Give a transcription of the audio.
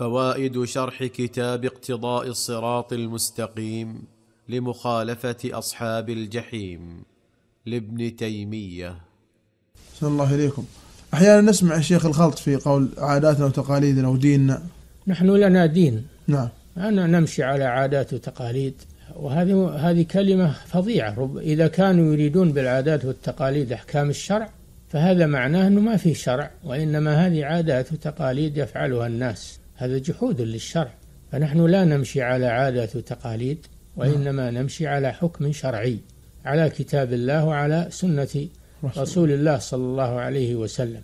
فوائد شرح كتاب اقتضاء الصراط المستقيم لمخالفه اصحاب الجحيم لابن تيميه. صلى الله اليكم. احيانا نسمع الشيخ الخلط في قول عاداتنا وتقاليدنا وديننا. نحن لنا دين. نعم. أنا نمشي على عادات وتقاليد وهذه هذه كلمة فظيعة إذا كانوا يريدون بالعادات والتقاليد أحكام الشرع فهذا معناه أنه ما في شرع وإنما هذه عادات وتقاليد يفعلها الناس هذا جحود للشرع فنحن لا نمشي على عادات وتقاليد وإنما نمشي على حكم شرعي على كتاب الله وعلى سنة رسول الله صلى الله عليه وسلم